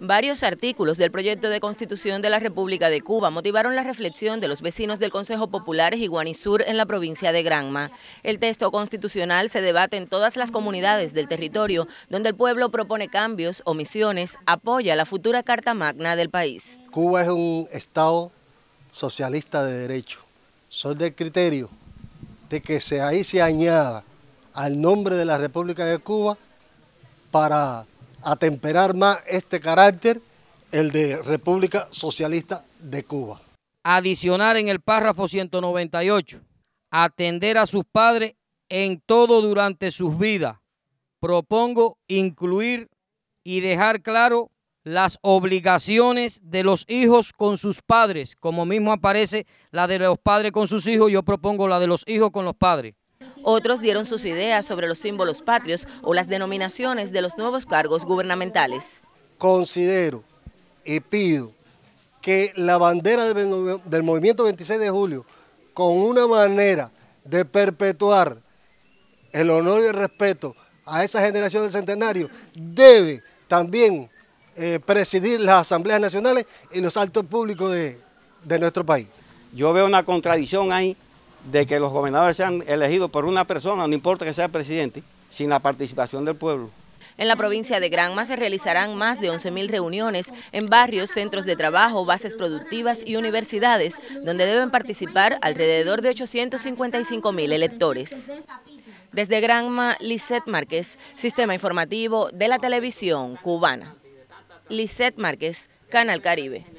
Varios artículos del proyecto de constitución de la República de Cuba motivaron la reflexión de los vecinos del Consejo Popular Giguanisur, en la provincia de Granma. El texto constitucional se debate en todas las comunidades del territorio, donde el pueblo propone cambios, omisiones, apoya la futura Carta Magna del país. Cuba es un Estado socialista de derecho. Soy del criterio de que se, ahí se añada al nombre de la República de Cuba para atemperar más este carácter, el de República Socialista de Cuba. Adicionar en el párrafo 198, atender a sus padres en todo durante sus vidas. Propongo incluir y dejar claro las obligaciones de los hijos con sus padres, como mismo aparece la de los padres con sus hijos, yo propongo la de los hijos con los padres. Otros dieron sus ideas sobre los símbolos patrios o las denominaciones de los nuevos cargos gubernamentales. Considero y pido que la bandera del, movimiento 26 de julio, con una manera de perpetuar el honor y el respeto a esa generación del centenario, debe también eh, presidir las asambleas nacionales y los actos públicos de, de nuestro país. Yo veo una contradicción ahí de que los gobernadores sean elegidos por una persona, no importa que sea presidente, sin la participación del pueblo. En la provincia de Granma se realizarán más de 11.000 reuniones en barrios, centros de trabajo, bases productivas y universidades, donde deben participar alrededor de 855.000 electores. Desde Granma, Liset Márquez, Sistema Informativo de la Televisión Cubana. Liset Márquez, Canal Caribe.